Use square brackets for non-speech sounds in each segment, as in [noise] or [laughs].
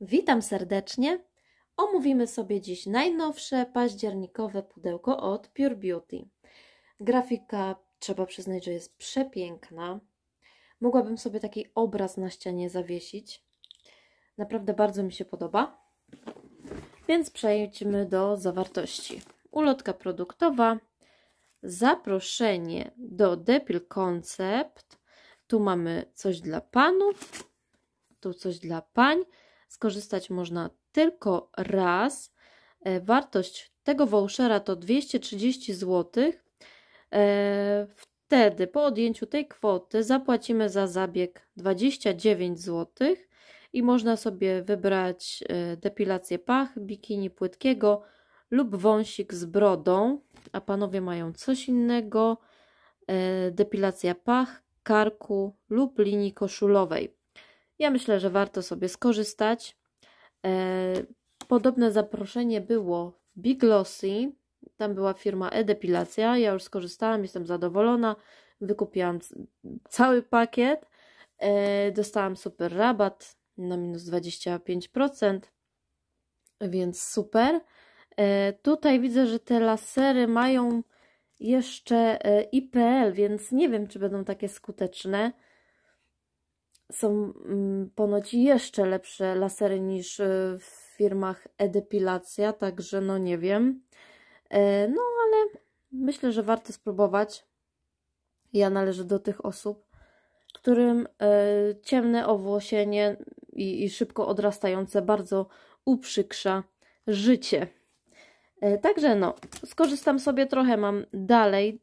Witam serdecznie. Omówimy sobie dziś najnowsze październikowe pudełko od Pure Beauty. Grafika trzeba przyznać, że jest przepiękna. Mogłabym sobie taki obraz na ścianie zawiesić. Naprawdę bardzo mi się podoba. Więc przejdźmy do zawartości. Ulotka produktowa, zaproszenie do Depil Concept. Tu mamy coś dla panów, tu coś dla pań skorzystać można tylko raz. E, wartość tego vouchera to 230 zł. E, wtedy po odjęciu tej kwoty zapłacimy za zabieg 29 zł i można sobie wybrać e, depilację pach, bikini płytkiego lub wąsik z brodą, a panowie mają coś innego, depilacja pach, karku lub linii koszulowej. Ja myślę, że warto sobie skorzystać. E, podobne zaproszenie było w Big Lossy. Tam była firma e-depilacja. Ja już skorzystałam, jestem zadowolona. Wykupiłam cały pakiet. E, dostałam super rabat na minus 25%, więc super. E, tutaj widzę, że te lasery mają jeszcze IPL, więc nie wiem, czy będą takie skuteczne są mm, ponoć jeszcze lepsze lasery niż e, w firmach e także no nie wiem. E, no ale myślę, że warto spróbować. Ja należę do tych osób, którym e, ciemne owłosienie i, szybko odrastające bardzo uprzykrza życie. Także no, skorzystam sobie trochę, mam dalej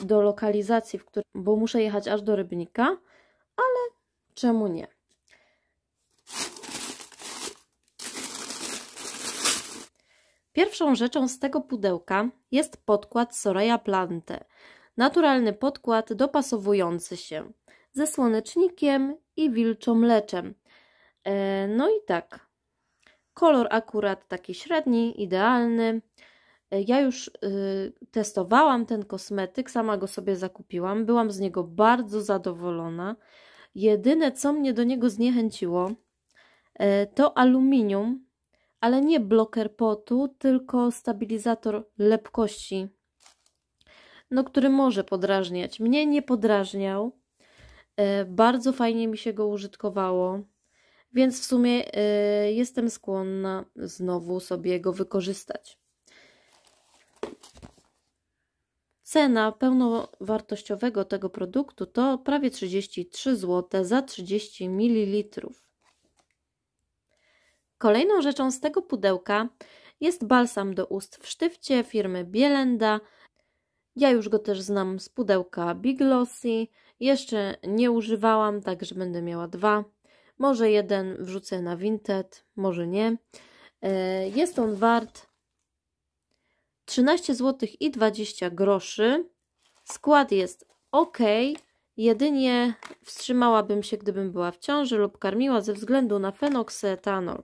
do lokalizacji, której, bo muszę jechać aż do Rybnika. Czemu nie? Pierwszą rzeczą z tego pudełka jest podkład Soraya Plante. Naturalny podkład dopasowujący się ze słonecznikiem i wilczą mleczem. E, no i tak, kolor akurat taki średni, idealny. E, ja już y, testowałam ten kosmetyk, sama go sobie zakupiłam, byłam z niego bardzo zadowolona. Jedyne, co mnie do niego zniechęciło, e, to aluminium, ale nie bloker potu, tylko stabilizator lepkości, no, który może podrażniać. Mnie nie podrażniał, e, bardzo fajnie mi się go użytkowało, więc w sumie e, jestem skłonna znowu sobie go wykorzystać. Cena pełnowartościowego tego produktu to prawie 33 zł za 30 ml. Kolejną rzeczą z tego pudełka jest balsam do ust w sztywcie firmy Bielenda. Ja już go też znam z pudełka Big Lossy. Jeszcze nie używałam, także będę miała dwa. Może jeden wrzucę na Vinted, może nie. E, jest on wart 13 zł i 20 groszy. Skład jest ok, jedynie wstrzymałabym się, gdybym była w ciąży lub karmiła ze względu na fenoksetanol.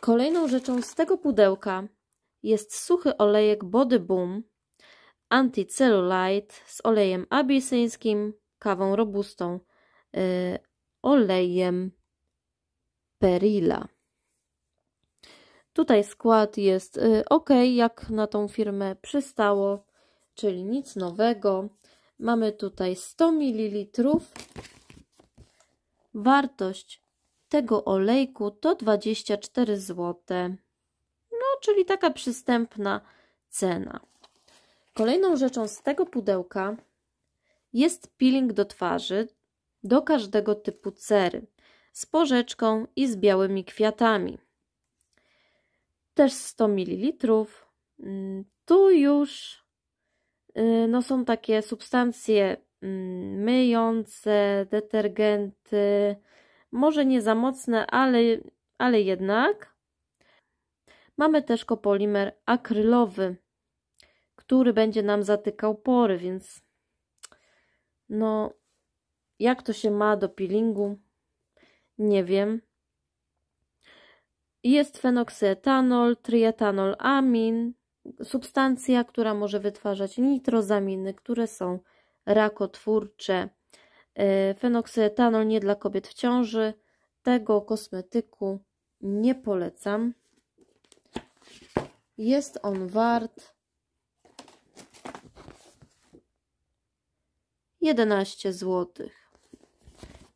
Kolejną rzeczą z tego pudełka jest suchy olejek Body Boom Anticellulite z olejem abisyńskim, kawą robustą, yy, olejem perila. Tutaj skład jest y, ok, jak na tą firmę przystało, czyli nic nowego. Mamy tutaj 100 ml. Wartość tego olejku to 24 zł. No, czyli taka przystępna cena. Kolejną rzeczą z tego pudełka jest peeling do twarzy do każdego typu cery z porzeczką i z białymi kwiatami też 100 ml. Mm, tu już y, no, są takie substancje mm, myjące, detergenty, może nie za mocne, ale, ale jednak. Mamy też kopolimer akrylowy, który będzie nam zatykał pory, więc no jak to się ma do peelingu? Nie wiem. Jest fenoksyetanol, trietanolamin, substancja, która może wytwarzać nitrozaminy, które są rakotwórcze. Y, fenoksyetanol nie dla kobiet w ciąży. Tego kosmetyku nie polecam. Jest on wart 11 zł.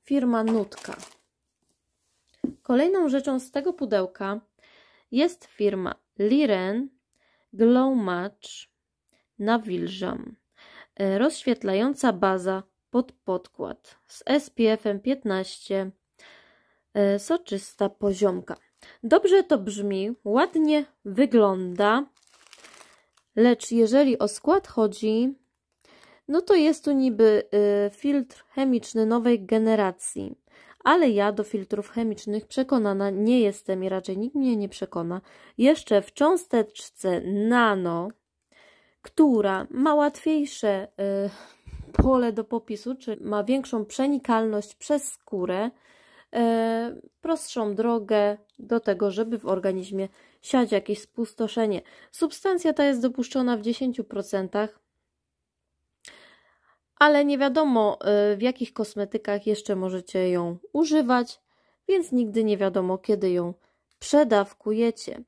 Firma Nutka. Kolejną rzeczą z tego pudełka jest firma Liren Glow Match Nawilżam. E, rozświetlająca baza pod podkład z SPF-em 15 e, soczysta poziomka. Dobrze to brzmi, ładnie wygląda, lecz jeżeli o skład chodzi, no to jest tu niby e, filtr chemiczny nowej generacji ale ja do filtrów chemicznych przekonana nie jestem i raczej nikt mnie nie przekona. Jeszcze w cząsteczce nano, która ma łatwiejsze y, pole do popisu, czy ma większą przenikalność przez skórę, y, prostszą drogę do tego, żeby w organizmie siać jakieś spustoszenie. Substancja ta jest dopuszczona w 10% ale nie wiadomo y, w jakich kosmetykach jeszcze możecie ją używać, więc nigdy nie wiadomo kiedy ją przedawkujecie.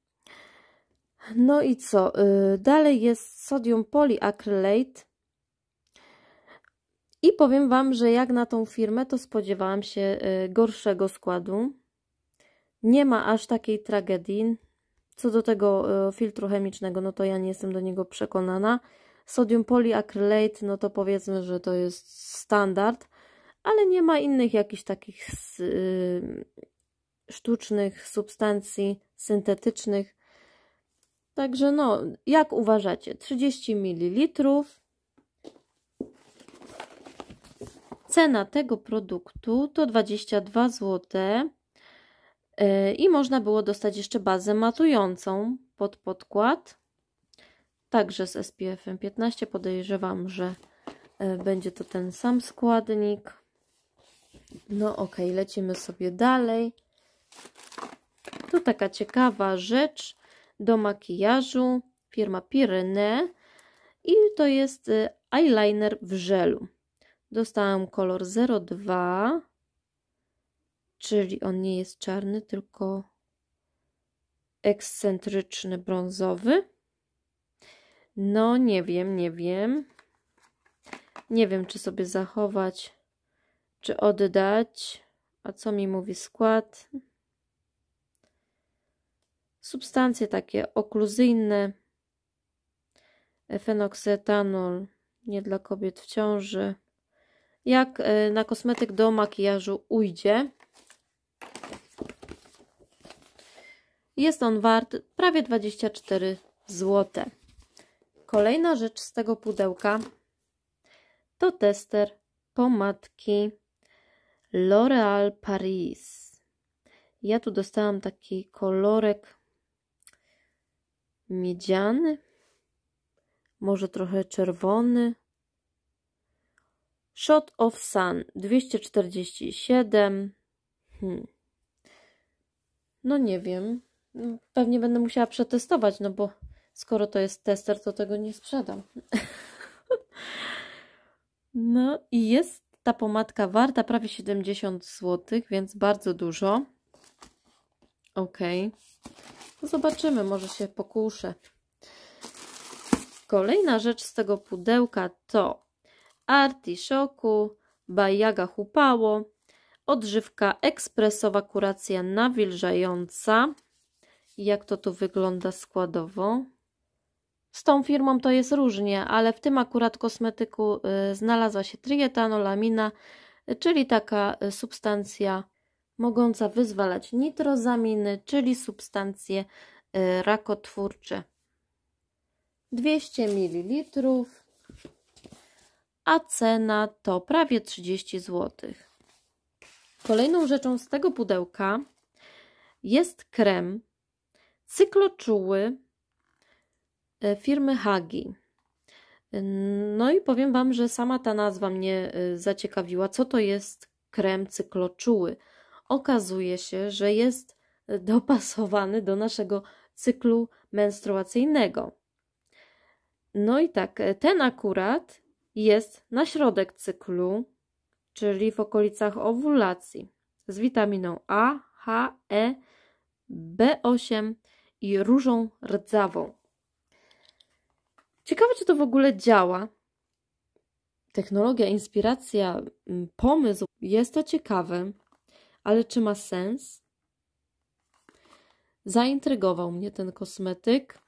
No i co? Y, dalej jest sodium polyacrylate. I powiem Wam, że jak na tą firmę, to spodziewałam się y, gorszego składu. Nie ma aż takiej tragedii. Co do tego filtru chemicznego, no to ja nie jestem do niego przekonana. Sodium polyacrylate, no to powiedzmy, że to jest standard, ale nie ma innych jakichś takich y, sztucznych substancji syntetycznych. Także no, jak uważacie? 30 ml. Cena tego produktu to 22 zł. Y, I można było dostać jeszcze bazę matującą pod podkład także z SPF-em 15. Podejrzewam, że e, będzie to ten sam składnik. No ok, lecimy sobie dalej. Tu taka ciekawa rzecz do makijażu, firma Pirene i to jest e, eyeliner w żelu. Dostałam kolor 02, czyli on nie jest czarny, tylko ekscentryczny brązowy. No, nie wiem, nie wiem. Nie wiem, czy sobie zachować, czy oddać. A co mi mówi skład? Substancje takie okluzyjne. Fenoksetanol nie dla kobiet w ciąży. Jak e, na kosmetyk do makijażu ujdzie. Jest on wart prawie 24 zł. Kolejna rzecz z tego pudełka to tester pomadki L'Oreal Paris. Ja tu dostałam taki kolorek miedziany, może trochę czerwony. Shot of Sun 247. Hmm. No nie wiem. Pewnie będę musiała przetestować, no bo Skoro to jest tester, to tego nie sprzedam. [laughs] no i jest ta pomadka warta prawie 70 zł, więc bardzo dużo. Ok. No zobaczymy, może się pokuszę. Kolejna rzecz z tego pudełka to artiszoku, bajaga hupało, odżywka ekspresowa kuracja nawilżająca. Jak to tu wygląda składowo? Z tą firmą to jest różnie, ale w tym akurat kosmetyku y, znalazła się trietanolamina, y, czyli taka y, substancja mogąca wyzwalać nitrozaminy, czyli substancje rakotwórcze. 200 ml, a cena to prawie 30 zł. Kolejną rzeczą z tego pudełka jest krem cykloczuły E, firmy Hagi. No i powiem Wam, że sama ta nazwa mnie e, zaciekawiła. Co to jest krem cykloczuły? Okazuje się, że jest e, [laughs] dopasowany do naszego cyklu menstruacyjnego. No i tak, ten akurat jest na środek cyklu, czyli w okolicach owulacji, z witaminą A, H, E, B8 i różą rdzawą. Ciekawe, czy to w ogóle działa. Technologia, inspiracja, pomysł jest to ciekawe, ale czy ma sens? Zaintrygował mnie ten kosmetyk.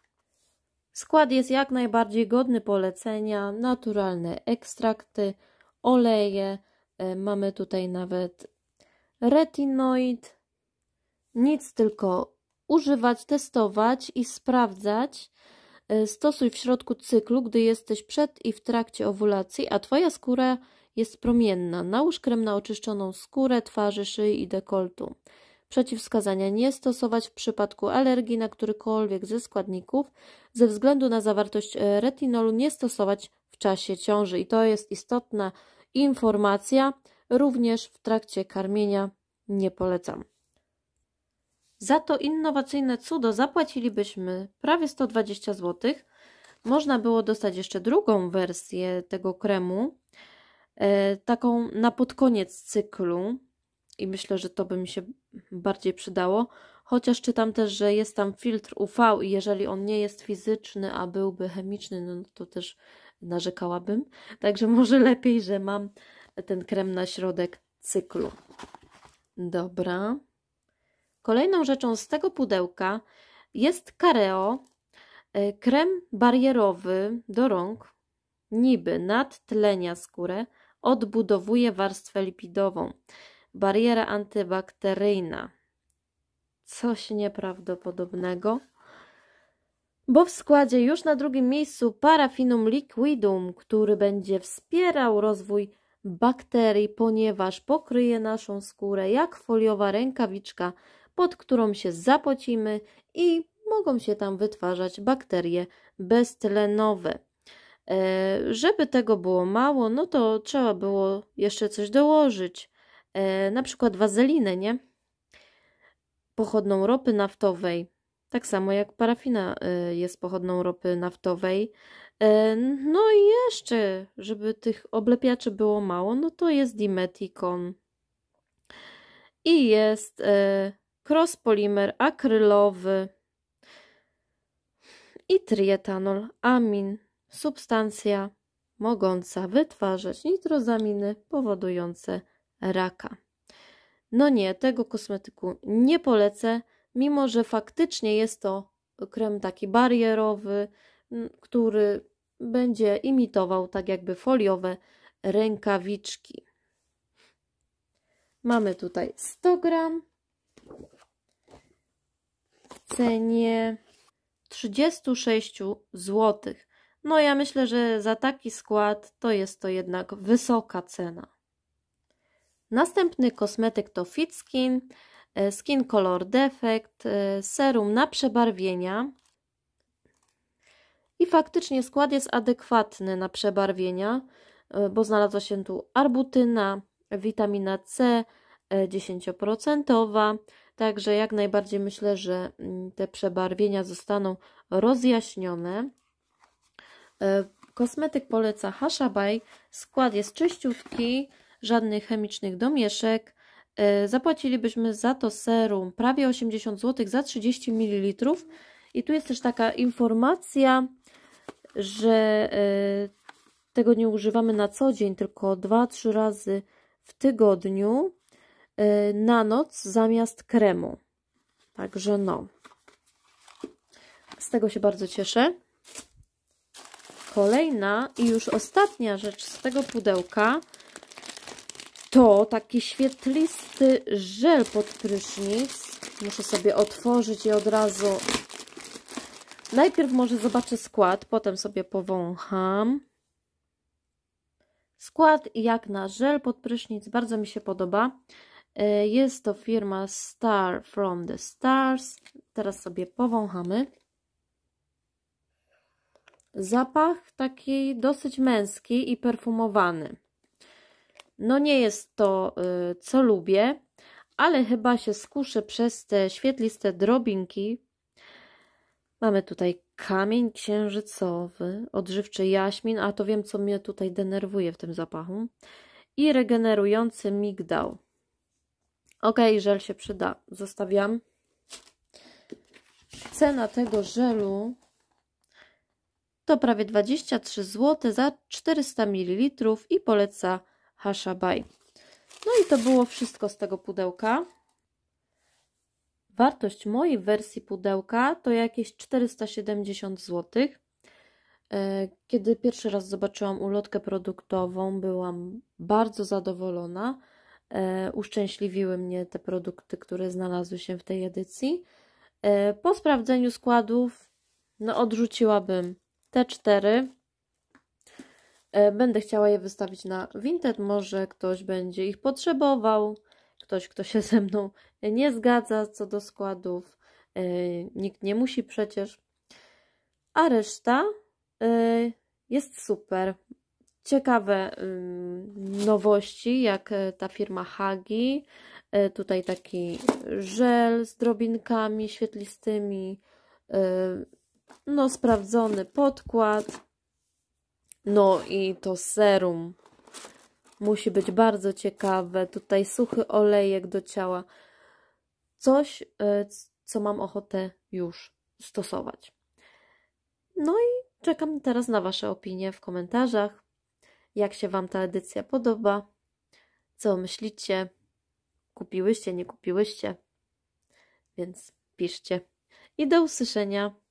Skład jest jak najbardziej godny polecenia: naturalne ekstrakty, oleje. E, mamy tutaj nawet retinoid. Nic, tylko używać, testować i sprawdzać. E, stosuj w środku cyklu, gdy jesteś przed i w trakcie owulacji, a Twoja skóra jest promienna. Nałóż krem na oczyszczoną skórę, twarzy, szyi i dekoltu. Przeciwwskazania nie stosować w przypadku alergii na którykolwiek ze składników. Ze względu na zawartość e, retinolu nie stosować w czasie ciąży i to jest istotna informacja. Również w trakcie karmienia nie polecam. Za to innowacyjne cudo zapłacilibyśmy prawie 120 zł. Można było dostać jeszcze drugą wersję tego kremu, e, taką na pod koniec cyklu i myślę, że to by mi się bardziej przydało. Chociaż czytam też, że jest tam filtr UV i jeżeli on nie jest fizyczny, a byłby chemiczny, no to też narzekałabym. Także może lepiej, że mam ten krem na środek cyklu. Dobra. Kolejną rzeczą z tego pudełka jest Careo, e, krem barierowy do rąk, niby nadtlenia skórę, odbudowuje warstwę lipidową, bariera antybakteryjna. Coś nieprawdopodobnego. Bo w składzie już na drugim miejscu parafinum liquidum, który będzie wspierał rozwój bakterii, ponieważ pokryje naszą skórę jak foliowa rękawiczka, pod którą się zapocimy i mogą się tam wytwarzać bakterie beztlenowe. E, żeby tego było mało, no to trzeba było jeszcze coś dołożyć, e, na przykład wazelinę, nie? Pochodną ropy naftowej, tak samo jak parafina e, jest pochodną ropy naftowej. No i jeszcze, żeby tych oblepiaczy było mało, no to jest dimetikon i jest Krospolimer akrylowy i trietanol, amin, substancja mogąca wytwarzać nitrozaminy powodujące raka. No nie, tego kosmetyku nie polecę, mimo że faktycznie jest to krem taki barierowy, który będzie imitował tak jakby foliowe rękawiczki. Mamy tutaj 100 gram cenie 36 zł. No ja myślę, że za taki skład to jest to jednak wysoka cena. Następny kosmetyk to Fit Skin, e, Skin Color Defect, e, serum na przebarwienia. I faktycznie skład jest adekwatny na przebarwienia, e, bo znalazła się tu arbutyna, witamina C 10%, Także jak najbardziej myślę, że mm, te przebarwienia zostaną rozjaśnione. E, kosmetyk poleca Hashabay. Skład jest czyściutki, żadnych chemicznych domieszek. E, zapłacilibyśmy za to serum prawie 80 zł za 30 ml. I tu jest też taka informacja, że e, tego nie używamy na co dzień, tylko 2-3 razy w tygodniu. Y, na noc zamiast kremu. Także no. Z tego się bardzo cieszę. Kolejna i już ostatnia rzecz z tego pudełka to taki świetlisty żel pod prysznic. Muszę sobie otworzyć i od razu... Najpierw może zobaczę skład, potem sobie powącham. Skład jak na żel pod prysznic bardzo mi się podoba. E, jest to firma Star from the Stars. Teraz sobie powąchamy. Zapach taki dosyć męski i perfumowany. No nie jest to e, co lubię, ale chyba się skuszę przez te świetliste drobinki. Mamy tutaj kamień księżycowy, odżywczy jaśmin, a to wiem co mnie tutaj denerwuje w tym zapachu i regenerujący migdał. Ok, żel się przyda. Zostawiam. Cena tego żelu to prawie 23 zł za 400 ml i poleca Hashabaj. No i to było wszystko z tego pudełka. Wartość mojej wersji pudełka to jakieś 470 zł. E, kiedy pierwszy raz zobaczyłam ulotkę produktową, byłam bardzo zadowolona. E, uszczęśliwiły mnie te produkty, które znalazły się w tej edycji. E, po sprawdzeniu składów, no odrzuciłabym te cztery. E, będę chciała je wystawić na Vinted, może ktoś będzie ich potrzebował, ktoś, kto się ze mną nie zgadza co do składów, nikt nie musi przecież. A reszta jest super ciekawe nowości, jak e, ta firma Hagi. E, tutaj taki żel z drobinkami świetlistymi, e, no sprawdzony podkład, no i to serum. Musi być bardzo ciekawe. Tutaj suchy olejek do ciała. Coś, co mam ochotę już stosować. No i czekam teraz na Wasze opinie w komentarzach jak się Wam ta edycja podoba, co myślicie, kupiłyście, nie kupiłyście, więc piszcie. I do usłyszenia.